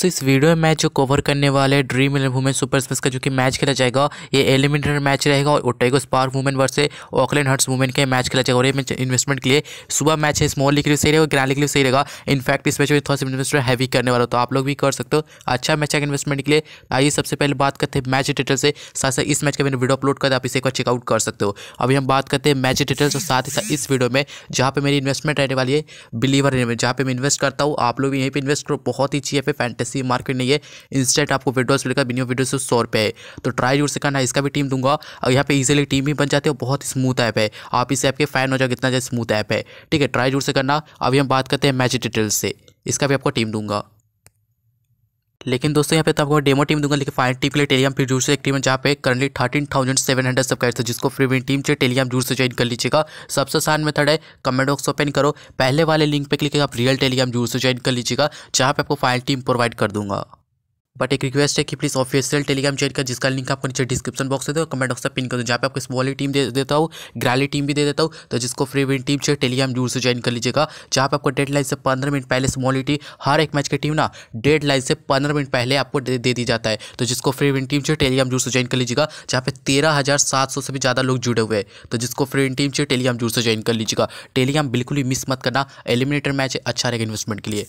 दोस्तों इस वीडियो में मैच जो कवर करने वाले Dream Eleven women super space का जो कि मैच खेला जाएगा ये एलिमिनेटर मैच रहेगा और Otago Sparks women versus Auckland Hearts women का मैच खेला जाएगा और ये इन्वेस्टमेंट के लिए सुबह मैच है स्मॉल लीग के लिए सही रहेगा ग्रैंड लीग के लिए सही रहेगा इनफैक्ट इस मैच में थोड़ा सा इन्वेस्टमेंट हैवी करने वाला तो आप लोग भी कर सकते हो अच्छा मैच है इन्वेस्टमेंट के लिए आइए सबसे पहले बात करते हैं मैच डिटेल से साथ साथ इस मैच का मैंने वीडियो अपलोड कर आप इसे एक बार चेकआउट कर सकते हो अभी हम बात करते हैं मैच डिटेल्स और साथ ही साथ इस वीडियो में जहाँ पर मेरी इन्वेस्टमेंट रहने वाली है बिलीवर जहाँ पर मैं इन्वेस्ट करता हूँ आप लोग भी यहीं पर इन्वेस्ट करो बहुत ही अच्छी है फैंटेसी ऐसी मार्केट नहीं है इंस्टेंट आपको विडोज मिलेगा बिनियो विड्रोस सौ रुपये है तो ट्राई जरूर से करना इसका भी टीम दूंगा और यहाँ पे इजीली टीम भी बन जाते हो बहुत स्मूथ ऐप है आप इस ऐप के फैन हो जाओ कितना ज़्यादा स्मूथ ऐप है ठीक है ट्राई जरूर से करना अभी हम बात करते हैं मैच डिटेल्स से इसका भी आपको टीम दूंगा लेकिन दोस्तों यहाँ पे तो आपको डेमो टीम दूंगा लेकिन फाइनल टीम के लिए टेलीग्राम फिर जूर से एक टीम है जहाँ पे currently thirteen thousand seven hundred subscribe था जिसको फ्री विन टीम से टेलीग्राम जूर से ज्वाइन कर लीजिएगा सबसे आसान मेथड है कमेंट बॉक्स ओपन करो पहले वाले लिंक पे क्लिक आप रियल टेलीग्राम जूर से ज्वाइन कर लीजिएगा जहाँ पे आपको फाइनल टीम प्रोवाइड कर दूंगा बट एक रिक्वेस्ट है कि प्लीज़ ऑफिशियल टेलीग्राम चेयर का जिसका लिंक आपको नीचे डिस्क्रिप्शन बॉक्स दे दो कमेंट बॉक्स में पिन कर दो जहाँ पे आपको स्मॉली टीम दे देता हूँ ग्राली टीम भी दे देता हूँ तो जिसको फ्री विन टीम चाहिए टेलीग्राम जरूर से ज्वाइन कर लीजिएगा जहाँ पे आपको डेड लाइन से पंद्रह मिनट पहले स्मॉली टीम हर एक मैच की टीम ना डेड लाइन से पंद्रह मिनट पहले आपको दे, दी जाता है तो जिसको फ्री विन टीम चाहिए टेलीग्राम जरूर से ज्वाइन कर लीजिएगा जहाँ पे तेरह हज़ार सात सौ से भी ज़्यादा लोग जुड़े हुए हैं तो जिसको फ्री विन टीम चाहिए टेलीग्राम जरूर से ज्वाइन कर लीजिएगा टेलीग्राम बिल्कुल भी मिस मत करना एलिमिनेटर मैच अच्छा रहेगा इन्वेस्टमेंट के लिए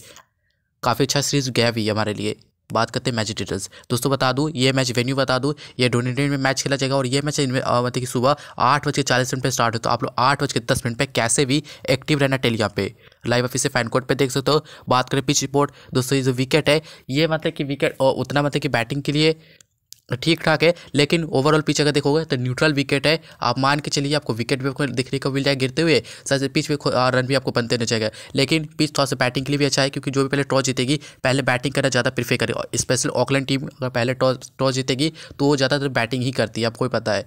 काफ़ी अच्छा सीरीज गया भी हमारे लिए बात करते हैं मैच डिटेल्स दोस्तों बता दूँ ये मैच वेन्यू बता दूँ ये डोनेटेड में मैच खेला जाएगा और ये मैच मतलब कि सुबह आठ बज के चालीस मिनट पर स्टार्ट होता है आप लोग आठ बज के दस मिनट पर कैसे भी एक्टिव रहना टेलीग्राम पे लाइव ऑफिस से फैन कोड पर देख सकते हो बात करें पिच रिपोर्ट दोस्तों ये जो विकेट है ये मतलब कि विकेट उतना मतलब कि बैटिंग के लिए ठीक ठाक है लेकिन ओवरऑल पिच अगर देखोगे तो न्यूट्रल विकेट है आप मान के चलिए आपको विकेट भी देखने को मिल जाएगा गिरते हुए साथ पिच भी रन भी आपको बनते नहीं जाएगा लेकिन पिच थोड़ा सा बैटिंग के लिए भी अच्छा है क्योंकि जो भी पहले टॉस जीतेगी पहले बैटिंग करना ज़्यादा प्रीफर करे स्पेशल ऑकलैंड टीम अगर पहले टॉस टॉस जीतेगी तो वो ज़्यादातर बैटिंग ही करती है आपको पता है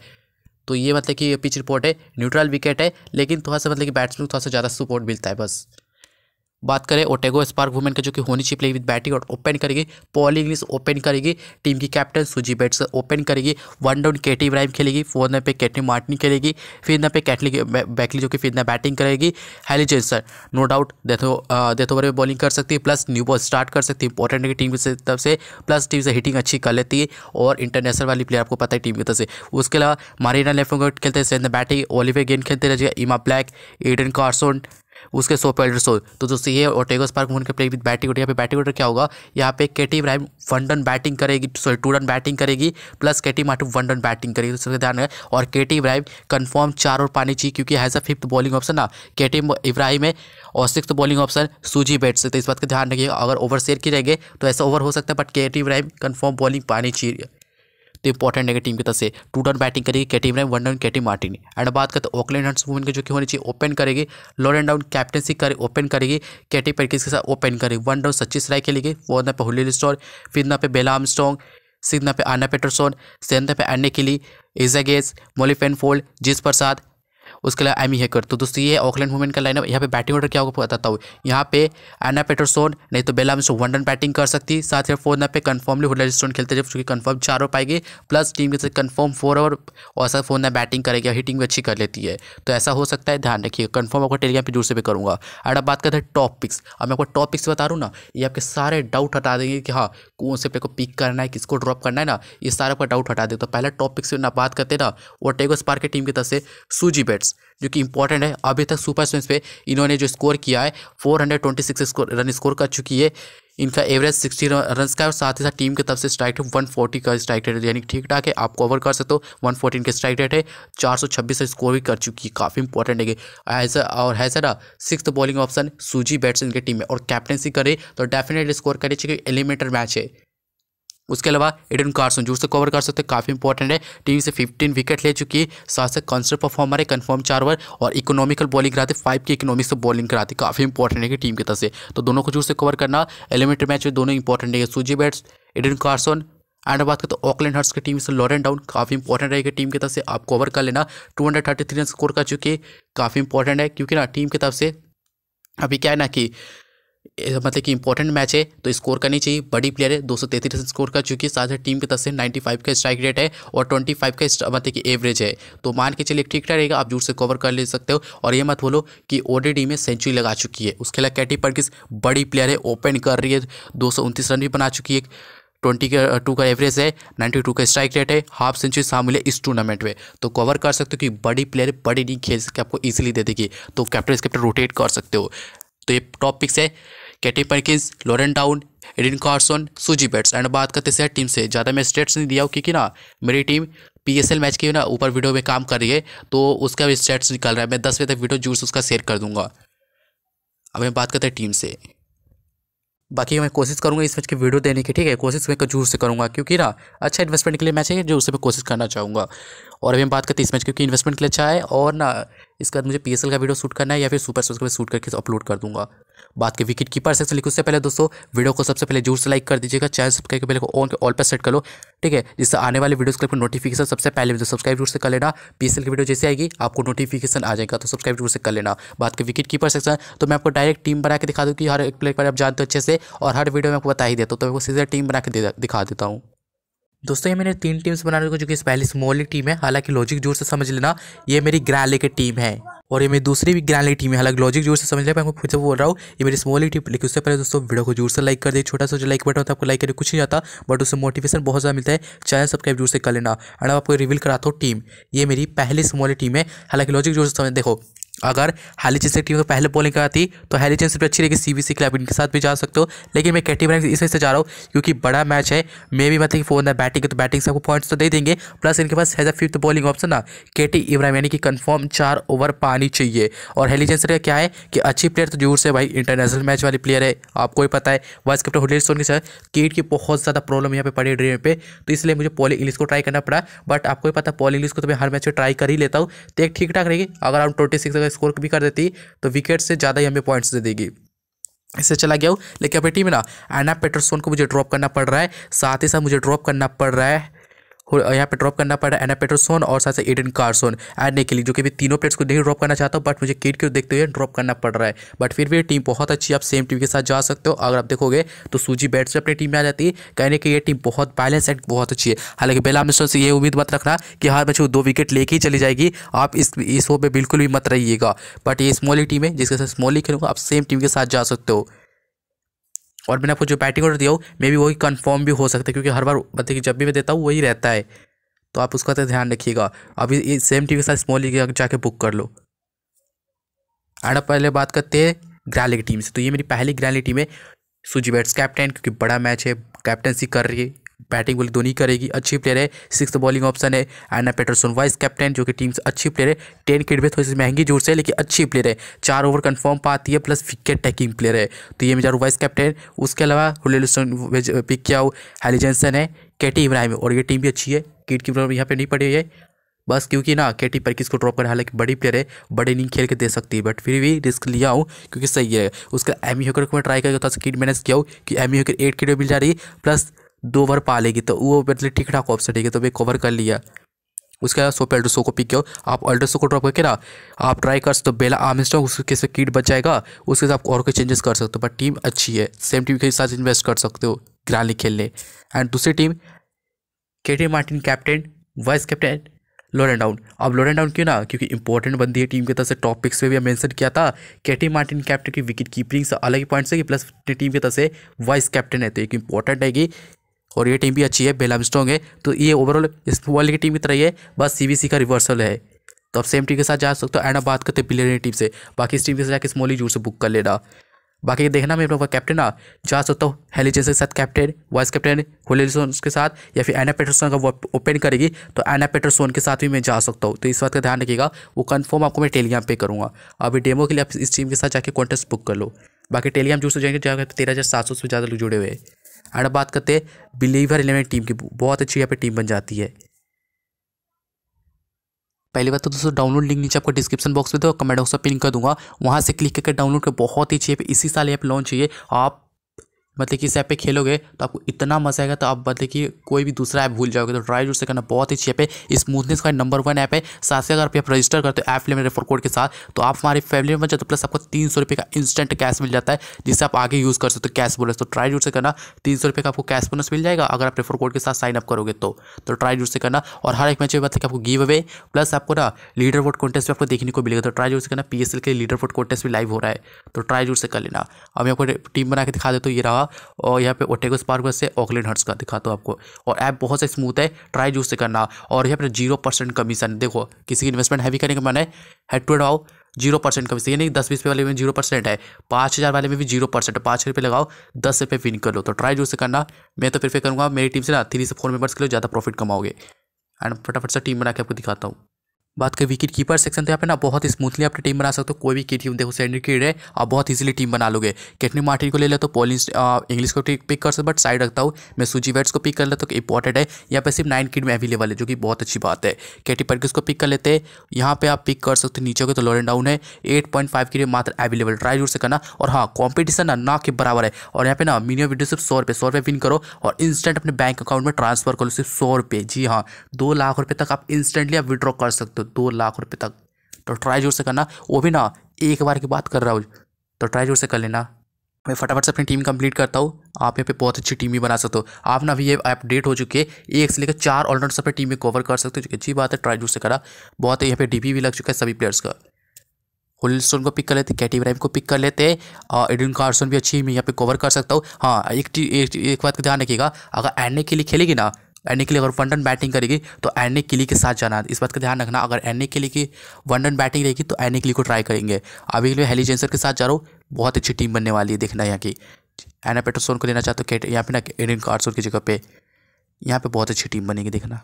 तो ये मतलब कि पिच रिपोर्ट है न्यूट्रल विकेट है लेकिन थोड़ा सा मतलब कि बैट्समैन को थोड़ा सा ज़्यादा सपोर्ट मिलता है बस बात करें ओटेगो स्पार्क वुमेन का जो कि होनी चाहिए प्ले विद बैटिंग और ओपन करेगी पॉली इंग्लिस ओपन करेगी टीम की कैप्टन सुजी बेट्स ओपन करेगी वन डाउन केटी इब्राहिम खेलेगी फोर नंबर पे केटी मार्टिन खेलेगी फिर नंबर पे कैटली बैकली जो कि फिर बैटिंग करेगी Hayley Jensen no doubt death death over में बॉलिंग कर सकती है प्लस न्यू बॉल स्टार्ट कर सकती है इंपॉर्टेंट है टीम की तरफ से प्लस टीम से हिटिंग अच्छी कर लेती है और इंटरनेशनल वाली प्लेयर आपको पता है टीम की तरफ से उसके अलावा मारीना लेफ्ट खेलते हैं बैटिंग ओलिवे गेंद खेलते रहिएगा इमा ब्लैक एडन कार्सोन उसके सो पे सो तो दोस्तों ये ओटेगो स्पार्क मून के प्ले विद बैटिंग ऑर्डर यहाँ पे बैटिंग ऑर्डर क्या होगा यहाँ पे Katey Ebrahim one run batting करेगी सॉरी टू रन बैटिंग करेगी प्लस के टी माटू वन रन बैटिंग करेगी उसका तो ध्यान है और के टी इब्राहिम कन्फर्म चार ओवर पानी चाहिए क्योंकि has a fifth bowling option ना के टी इब्राहिम है और six bowling option Suzie bat तो इस बात का ध्यान रखिएगा अगर ओवर शेयर रहेंगे तो ऐसा ओवर हो सकता है बट के टी इब्राहिम कन्फर्म बॉलिंग पानी चाहिए तो इंपॉर्टेंट है टीम की तरफ से टू डाउन बैटिंग करेगी Katey Ebrahim one run Katey Martin and बात करते हैं ऑकलैंड हंड्स वुमेन की जो कि होनी चाहिए ओपन करेगी लॉर एंड डाउन कैप्टनसी करे ओपन करेगी कैटी पर के साथ ओपन करेगी वन डाउन सच्ची सराय खेलेगी वो ना पे होली स्टोर फिर ना पे बेला आमस्टोंग सिग्ना पे आना पेटरसोन सेंधा पे के लिए इजागेस मोलिफेन फोल्ड जिस प्रसाद उसके अलावा एमी हैकर तो दोस्तों ये ऑकलैंड वुमेन का लाइनअप यहाँ पे बैटिंग ऑर्डर क्या होगा बताता हूँ यहाँ पे एना पेटरसोन नहीं तो बेला वन रन बैटिंग कर सकती साथ ही फोर नैप पे कन्फर्मली हुडला स्टोन खेलते जब चूँकि कन्फर्म चार ओवर पाएगी प्लस टीम के साथ कन्फर्म फोर और ऐसा फोर नैप बैटिंग करेगी हिटिंग भी अच्छी कर लेती है तो ऐसा हो सकता है ध्यान रखिए कन्फर्म आपको टेलीग्राम पर जोर से भी करूँगा और अब बात करते हैं टॉप पिक्स अब मैं आपको टॉप पिक्स बता रहा हूँ ना ये आपके सारे डाउट हटा देंगे कि हाँ कौन से पे को पिक करना है किसको ड्रॉप करना है ना ये सारा आपका डाउट हटा दे तो पहले टॉप पिक्स ना बात करते ना वो टेगो स्पार्क की टीम की तरफ से सूजी बैट्स जो कि इंपॉर्टेंट है अभी तक सुपर स्विंग्स पे इन्होंने जो स्कोर किया है four hundred twenty six score run score कर चुकी है इनका एवरेज सिक्सटी रन का है और साथ ही साथ टीम की तरफ से स्ट्राइक रेट वन फोर्टी का स्ट्राइक रेट यानी ठीक ठाक है आप कवर कर सकते हो वन फोर्टी इनके स्ट्राइक रेट है चार सौ छब्बीस स्कोर भी कर चुकी है काफ़ी इंपॉर्टेंट है एज और है सर six bowling option Suzie Bates इनके टीम में और कैप्टनसी करे तो डेफिनेटली स्कोर करे चाहिए एलिमेंटर मैच है उसके अलावा एडन कार्सन जो से कवर कर सकते हैं काफ़ी इंपॉर्टेंट है टीम से 15 विकेट ले चुकी है साथ साथ कंसर्ट परफॉर्मर है कन्फर्म चार ओवर और इकोनॉमिकल बॉलिंग कराते फाइव की इकोनॉमिक से बॉलिंग कराती काफ़ी इंपॉर्टेंट है कि टीम की तरफ से तो दोनों को जोर से कवर करना एलिमेंट्री मैच में दोनों इंपॉर्टेंट है सूजी बैट्स एडन कार्सन एंड बात करें तो ऑकलैंड हर्ट्स की टीम से लॉरेन डाउन काफ़ी इंपॉर्टेंट रहेगी टीम की तरफ से आप कवर कर लेना two hundred thirty three run score कर है काफ़ी इंपॉर्टेंट है क्योंकि ना टीम की तरफ से अभी क्या है ना कि मतलब कि इंपॉर्टेंट मैच है तो स्कोर करनी चाहिए बड़ी प्लेयर है दो स्कोर कर चुकी है साथ ही टीम की तरफ से 95 का स्ट्राइक रेट है और 25 का मतलब कि एवरेज है तो मान के चलिए ठीक ठाक रहेगा आप जोर से कवर कर ले सकते हो और ये मत बोलो कि ओडीडी में सेंचुरी लगा चुकी है उसके अलावा कैटी पर्किस बड़ी प्लेयर है ओपन कर रही है दो रन भी बना चुकी है ट्वेंटी का टू uh, का एवरेज है नाइन्टी टू का स्ट्राइक रेट है हाफ सेंचुरी शामिल है इस टूर्नामेंट में तो कवर कर सकते हो कि बड़ी प्लेयर बड़ी नहीं खेल सके आपको ईजिली दे देगी तो कैप्टन इस कैप्टन रोटेट कर सकते हो तो ये टॉप पिक्स है Katey Perkins Lauren Down Eden Carson Suzie Bates and बात करते हैं टीम से ज़्यादा मैं स्टेट्स नहीं दिया क्योंकि ना मेरी टीम पीएसएल मैच की ना ऊपर वीडियो में काम कर रही है तो उसका भी स्टेट्स निकल रहा है मैं दस बजे तक वीडियो जरूर से उसका शेयर कर दूंगा अब मैं बात करते हैं टीम से बाकी मैं कोशिश करूँगा इस मैच की वीडियो देने की ठीक है कोशिश मैं जरूर से करूँगा क्योंकि ना अच्छा इन्वेस्टमेंट के लिए मैच है जो उससे मैं कोशिश करना चाहूँगा और अभी हम बात करते हैं इस मैच क्योंकि इन्वेस्टमेंट के लिए अच्छा है और ना इसके बाद मुझे पी का वीडियो शूट करना है या फिर सुपर सोर्स का शूट करके अपलोड कर दूंगा बात के विकेट कीपर सेक्शन लिखो उससे पहले दोस्तों वीडियो को सबसे पहले जोर से लाइक कर दीजिएगा चैनल सब्सक्राइब के पहले को ऑन के ऑल पर सेट कर लो ठीक है जिससे आने वाले वीडियोस के आपको नोटिफिकेशन सबसे पहले सब्सक्राइब जोर से कर लेना पी की वीडियो जैसे आएगी आपको नोटिफिकेशन आ जाएगा तो सब्सक्राइब जोर से कर लेना बात के विकेट कीपर सेक्शन तो मैं आपको डायरेक्ट टीम बना के दिखा दूँ कि हर एक प्लेयर पर आप जानते हो अच्छे से और हर वीडियो में आपको बता ही देता हूँ तो, तो मैं सीधे टीम बना के दिखा देता हूँ दोस्तों ये मैंने तीन टीम्स बना रखी जो कि पहली स्मॉल टीम है हालांकि लॉजिक जोर से समझ लेना ये मेरी ग्रैली की टीम है और ये मेरी दूसरी भी ग्रैंड टीम है हालांकि लॉजिक जोर से समझ लेना मैं फिर से बोल रहा हूँ ये मेरी स्मॉली टीम लेकिन उससे पहले दोस्तों वीडियो को जोर से लाइक कर दे छोटा सा जो लाइक बटन होता है आपको लाइक करके कुछ नहीं आता बट उससे मोटिवेशन बहुत ज़्यादा मिलता है चैनल सब्सक्राइब जोर से कर लेना एंड आपको रिवील कराता हूँ टीम ये मेरी पहली स्मॉल टीम है हालांकि लॉजिक जोर से समझ देखो अगर टीम को पहले बॉलिंग आती तो हेलीचेंस से भी अच्छी रहेगी सी बी सी क्लब इनके साथ भी जा सकते हो लेकिन मैं कैटी ब्रैंक इस वजह से जा रहा हूँ क्योंकि बड़ा मैच है मे भी मतलब फोन है बैटिंग तो बैटिंग से आपको पॉइंट्स तो दे देंगे प्लस इनके पास has a fifth bowling option ना टी इब्राहिम यानी कि कन्फर्म चार ओवर पानी चाहिए और हेलीचेंस का क्या है कि अच्छी प्लेयर तो जरूर से भाई इंटरनेशनल मैच वाली प्लेयर है आपको ही पता है वाइस कैप्टन हुलेर सोन के साथ की बहुत ज़्यादा प्रॉब्लम यहाँ पर पड़ी ड्रीम पर तो इसलिए मुझे पॉली इंग्लिश को ट्राई करना पड़ा बट आपको ही पता पॉली इंग्लिश को तो मैं हर मैच में ट्राई कर ही लेता हूँ तो एक ठीक ठाक रहेगी अगर आप ट्वेंटी सिक्स अगर स्कोर भी कर देती तो विकेट से ज़्यादा ही हमें पॉइंट्स दे देगी इससे चला गया हूँ लेकिन अपनी टीम ना एना पेटरसोन को मुझे ड्रॉप करना पड़ रहा है साथ ही साथ मुझे ड्रॉप करना पड़ रहा है यहाँ पे ड्रॉप करना पड़ा एना पेटरसोन और साथ ही एडन एडने के लिए जो कि मैं तीनों प्लेयर्स को नहीं ड्रॉप करना चाहता हूँ बट मुझे किट को देखते हुए ड्रॉप करना पड़ रहा है बट फिर भी टीम बहुत अच्छी आप सेम टीम के साथ जा सकते हो अगर आप देखोगे तो सूजी बैट से अपनी टीम में आ जाती है कहने की ये टीम बहुत बैलेंस एंड बहुत अच्छी है हालांकि बेला मिश्र से ये उम्मीद मत रखना कि हर मैच दो विकेट लेके ही चली जाएगी आप इस इस वो पर बिल्कुल भी मत रहिएगा बट ये स्मॉली टीम है जिसके साथ स्मॉली खेलूंगा आप सेम टीम के साथ जा सकते हो और मैंने आपको जो बैटिंग ऑर्डर दिया हो मे बी वही कन्फर्म भी हो सकता है क्योंकि हर बार मतलब कि जब भी मैं देता हूँ वही रहता है तो आप उसका तो ध्यान रखिएगा अभी ये सेम टी के साथ स्मॉल लीग जाके बुक कर लो एंड अब पहले बात करते हैं ग्रैंड लीग टीम से तो ये मेरी पहली लीग टीम है बैट्स कैप्टन क्योंकि बड़ा मैच है कैप्टनसी कर रही है बैटिंग बोलिंग धोनी करेगी अच्छी प्लेयर है सिक्स बॉलिंग ऑप्शन है एना पेटरसन वाइस कैप्टन जो कि टीम से अच्छी प्लेयर है टेन किट भी थोड़ी सी महंगी जोर से है लेकिन अच्छी प्लेयर है चार ओवर कन्फर्म पाती है प्लस विकेट टैकिंग प्लेयर है तो ये मेजारू वाइस कैप्टन उसके अलावा हुलेलसन पिक किया हो हेलीजेंसन है केटी इब्राहिम और ये टीम भी अच्छी है किट की प्रॉब्लम यहाँ पर नहीं पड़ी हुई है बस क्योंकि ना केटी परकिस को ड्रॉप कर हालांकि बड़ी प्लेयर है बड़े इनिंग खेल के दे सकती है बट फिर भी रिस्क लिया हूँ क्योंकि सही है उसका एमी होकर को मैं ट्राई करके थोड़ा सा किट मैनेज किया हूँ कि एमी होकर एट किट मिल जा रही है प्लस दो ओवर पा लेगी तो वो मतलब ठीक ठाक ऑप्शन है तो भाई कवर कर लिया उसके बाद सोप एल्ड्रसो को पिक किया आप अल्ट्रोसो को ड्रॉप करके ना आप ट्राई कर सकते हो बेला आर्म उसके से किट बच जाएगा उसके साथ आप और कोई चेंजेस कर सकते हो पर टीम अच्छी है सेम टीम के साथ इन्वेस्ट कर सकते हो ग्राली खेलने एंड दूसरी team Katey Martin captain vice captain and Down अब लोरेन डाउन क्यों ना क्योंकि इंपॉर्टेंट बनती है टीम की तरफ से टॉप पिक्स पे भी मेंशन किया था के टी मार्टिन कैप्टन की विकेट कीपिंग से अलग ही पॉइंट्स है कि प्लस टीम की तरफ से वाइस कैप्टन है तो एक इंपॉर्टेंट है कि और ये टीम भी अच्छी है बेलाम स्ट्रॉन्ग है तो ये ओवरऑल इस वर्ल्ड की टीम की तरह ही है बस सी का रिवर्सल है तो आप सेम टीम के साथ जा सकते हो एंड आप बात करते हैं प्लेयर टीम से बाकी इस टीम के साथ जाकर स्मॉली जूर से बुक कर लेना बाकी देखना मैं अपना कैप्टन ना जा सकता हूँ हेलीजेस के साथ कैप्टन वाइस कैप्टन होलेसन के साथ या फिर एना पेटरसोन का ओपन करेगी तो एना पेटरसोन के साथ भी मैं जा सकता हूँ तो इस बात का ध्यान रखिएगा वो कंफर्म आपको मैं टेलीग्राम पे करूँगा अभी डेमो के लिए आप इस टीम के साथ जाके कॉन्टेस्ट बुक कर लो बाकी टेलीग्राम जूस से जाएंगे जाकर तेरह हज़ार सात सौ से ज़्यादा लोग जुड़े हुए हैं एंड बात करते हैं बिलीवर इलेवन टीम की बहुत अच्छी यहाँ पे टीम बन जाती है पहली बात तो दोस्तों डाउनलोड लिंक नीचे आपको डिस्क्रिप्शन बॉक्स में दो कमेंट बॉक्स में पिन कर दूंगा वहाँ से क्लिक करके डाउनलोड कर बहुत ही अच्छी इसी साल यहाँ पर लॉन्च चाहिए आप मतलब कि इस ऐप पे खेलोगे तो आपको इतना मजा आएगा तो आप मतलब कि कोई भी दूसरा ऐप भूल जाओगे तो ट्राई जोर से करना बहुत ही अच्छी ऐप है स्मूथनेस का नंबर वन ऐप है साथ ही अगर आप रजिस्टर करते हो ऐप फ्लेम रेफर कोड के साथ तो आप हमारे फैमिली में जाते प्लस आपको तीन सौ रुपये का इंस्टेंट कैश मिल जाता है जिससे आप आगे यूज़ कर सकते हो कैश बोनस तो ट्राई जोर से करना तीन सौ रुपये का आपको कैश बोनस मिल जाएगा अगर आप रेफर कोड के साथ साइन अप करोगे तो तो ट्राई जोर से करना और हर एक मैच में मतलब कि आपको गिव अवे प्लस आपको ना लीडर वोट कॉन्टेस्ट भी आपको देखने को मिलेगा तो ट्राई जरूर से करना पी के लीडर वोट कॉन्टेस्ट भी लाइव हो रहा है तो ट्राई जोर से कर लेना अब मैं आपको टीम बना के दिखा देते तो ये रहा का और यहाँ पे ओटेगो स्पार्क है ऑकलैंड हर्ट्स का दिखाता तो हूँ आपको और ऐप बहुत से स्मूथ है ट्राई जूस से करना और यहाँ पर जीरो परसेंट कमीशन देखो किसी की इन्वेस्टमेंट हैवी करने का मन है हेड टू हेड आओ जीरो परसेंट कमीशन यानी दस बीस रुपये वाले में जीरो परसेंट है पाँच हज़ार वाले में भी जीरो परसेंट पाँच रुपये लगाओ दस रुपये विन कर लो तो ट्राई जूस से करना मैं तो प्रेफर करूँगा मेरी टीम से ना थ्री से फोर मेंबर्स के लिए ज़्यादा प्रॉफिट कमाओगे एंड फटाफट से टीम बना के आपको दिखाता हूँ बात करें विकेट कीपर सेक्शन तो यहाँ पे ना बहुत स्मूथली अपनी टीम बना सकते हो कोई भी की टीम देखो सेंडर की है आप बहुत इजीली टीम बना लोगे कैटनी मार्टिन को ले लो तो पॉलिस इंग्लिश को पिक कर सकते बट साइड रखता हूँ मैं सूजी वेट्स को पिक कर लेता तो इंपॉर्टेंट है यहाँ पे सिर्फ नाइन किड में अवेलेबल है जो कि बहुत अच्छी बात है कैटी पर्किस को पिक कर लेते हैं यहाँ पे आप पिक कर सकते हो नीचे को तो एंड डाउन है एट पॉइंट फाइव मात्र अवेलेबल ट्राई जोर से करना और हाँ कॉम्पिटिशन ना ना के बराबर है और यहाँ पे ना मिनिमम वीडियो सिर्फ सौ रुपये सौ रुपये विन करो और इंस्टेंट अपने बैंक अकाउंट में ट्रांसफर करो सिर्फ सौ रुपये जी हाँ दो लाख रुपये तक आप इंस्टेंटली आप विड्रॉ कर सकते हो दो लाख रुपये तक तो ट्राई जोर से करना वो भी ना एक बार की बात कर रहा हूँ तो ट्राई जोर से कर लेना मैं फटाफट से अपनी टीम कंप्लीट करता हूँ आप यहाँ पे बहुत अच्छी टीम भी बना सकते हो आप ना अभी ये अपडेट हो चुके एक से लेकर चार ऑलराउंडर्स अपनी टीम में कवर कर सकते हो जो कि अच्छी बात है ट्राई जोर से करा बहुत यहाँ पे डीपी भी लग चुका है सभी प्लेयर्स का होल स्टोन को पिक कर लेते कैटी ब्राइम को पिक कर लेते और एडिन कार्सन भी अच्छी मैं यहाँ पे कवर कर सकता हूँ हाँ एक, एक, बात का ध्यान रखिएगा अगर एंडने के लिए खेलेगी ना एनी के लिए अगर वन रन बैटिंग करेगी तो एनी किली के साथ जाना है इस बात का ध्यान रखना अगर एनी किली की वन रन बैटिंग रहेगी तो एनी किली को ट्राई करेंगे अभी के लिए हेली जेंसर के साथ जा रहा हूँ बहुत अच्छी टीम बनने वाली है देखना यहाँ की एना पेट्रोसोन को लेना चाहते हो कैट यहाँ पे ना एडिन कार्सोन की जगह पे यहाँ पे बहुत अच्छी टीम बनेगी देखना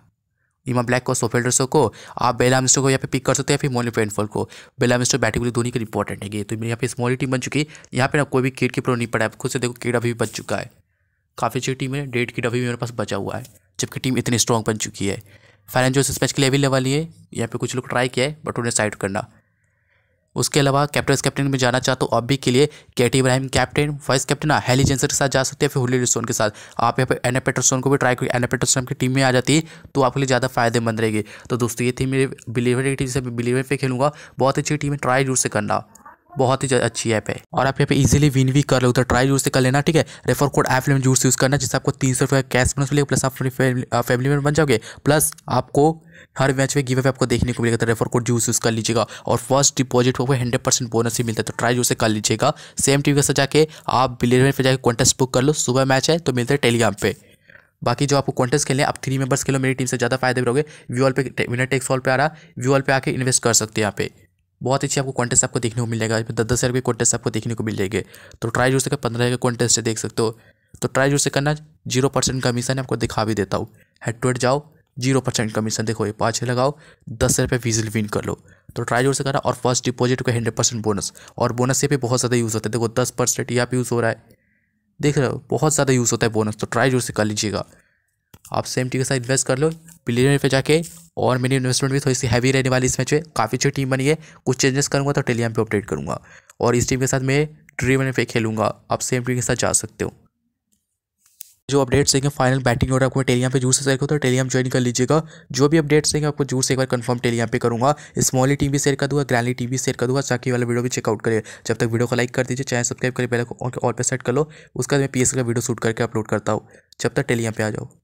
इमा ब्लैक को सोफेल्डरसो को आप बेला मिस्टर को यहाँ पे पिक कर सकते हैं या फिर मोली पेनफॉल को बेला मिस्टर बैटिंग वाली दोनों के इंपॉर्टेंट है ये तो यहाँ पे स्मॉल टीम बन चुकी है यहाँ पे ना कोई भी किट की प्रो नहीं पड़ा है खुद से देखो किट भी बच चुका है काफ़ी अच्छी टीम है डेढ़ किट अभी मेरे पास बचा हुआ है जबकि टीम इतनी स्ट्रॉन्ग बन चुकी है फाइनल जो स्पेच मैच के लिए अवेलेबल वाली है यहाँ पे कुछ लोग ट्राई किया है बट उन्हें साइड करना उसके अलावा कैप्टन कैप्टन में जाना चाहते हो तो आप भी के लिए Katey Ebrahim captain vice captain Hayley Jensen के साथ जा सकते हैं फिर हुली रिस्टोन के साथ आप यहाँ पर एना पेटरसोन को भी ट्राई करिए एना पेटरसोन की टीम में आ जाती है तो आपके लिए ज़्यादा फायदेमंद रहेगी तो दोस्तों ये थी मेरी बिलीवर की टीम से बिलीवर पर खेलूँगा बहुत अच्छी टीम है ट्राई जरूर से करना बहुत ही अच्छी ऐप है और आप यहाँ पे इजीली विन भी कर लो तो ट्राई जरूर से कर लेना ठीक है रेफर कोड ऐप में जरूर से यूज़ करना जिससे आपको तीन सौ रुपये कैश बोनस मिलेगा प्लस आप अपनी फैमिली में बन जाओगे प्लस आपको हर मैच में गिव आपको देखने को मिलेगा तो रेफर कोड जूस यूज़ कर लीजिएगा और फर्स्ट डिपॉजिट को हंड्रेड परसेंट बोनस ही मिलता है तो ट्राई जूस से कर लीजिएगा सेम टी से जाके आप बिलेवन पर जाकर कॉन्टेस्ट बुक कर लो सुबह मैच है तो मिलते हैं टेलीग्राम पे बाकी जो आपको कॉन्टेस्ट खेलने आप थ्री मेंबर्स खेलो मेरी टीम से ज़्यादा फायदे भी रहोगे व्यूअल पर पे विनर टेक्स पर आ रहा व्यूअल पर पे आके इन्वेस्ट कर सकते हैं यहाँ पे बहुत अच्छी आपको कॉन्टेस्ट आपको देखने को मिल जाएगा इसमें दस दस हज़ार के कॉन्टेस्ट आपको देखने को मिल तो ट्राई जोर से पंद्रह हज़ार के कॉन्टेस्ट देख सकते हो तो ट्राई जोर से करना जीरो परसेंट कमीशन आपको दिखा भी देता हूँ हेड टू हेड जाओ जीरो परसेंट कमीशन देखो ये पाँच लगाओ दस हज़ार रुपये विजिल विन कर लो तो ट्राई जोर से करना और फर्स्ट डिपॉजिट को हंड्रेड परसेंट बोनस और बोनस ये भी बहुत ज़्यादा यूज़ होता है देखो दस परसेंट यहाँ पे यूज़ हो रहा है देख रहे हो बहुत ज़्यादा यूज़ होता है बोनस तो ट्राई जोर से कर लीजिएगा आप सेम टीम के साथ इन्वेस्ट कर लो प्लेयर पे जाके और मेरी इन्वेस्टमेंट भी थोड़ी सी हैवी रहने वाली इस मैच में काफ़ी अच्छी टीम बनी है कुछ चेंजेस करूँगा तो टेलीग्राम पे अपडेट करूँगा और इस टीम के साथ मैं ट्रीवन पे खेलूँगा आप सेम टीम के साथ जा सकते हो जो अपडेट्स देंगे फाइनल बैटिंग ऑर्डर आपको टेलीग्राम पे जूस से शेयर तो टेलीग्राम ज्वाइन कर लीजिएगा जो भी अपडेट्स देंगे आपको जूस एक बार कंफर्म टेलीग्राम पे करूँगा स्मॉली टीम भी शेयर कर दूँगा ग्रैंडली टीम भी शेयर कर दूँगा ताकि वाला वीडियो भी चेकआउट करें जब तक वीडियो को लाइक कर दीजिए चैनल सब्सक्राइब करें पहले और पे सेट कर लो उसके बाद मैं पी का वीडियो शूट करके अपलोड करता हूँ जब तक टेलीग्राम पे आ जाओ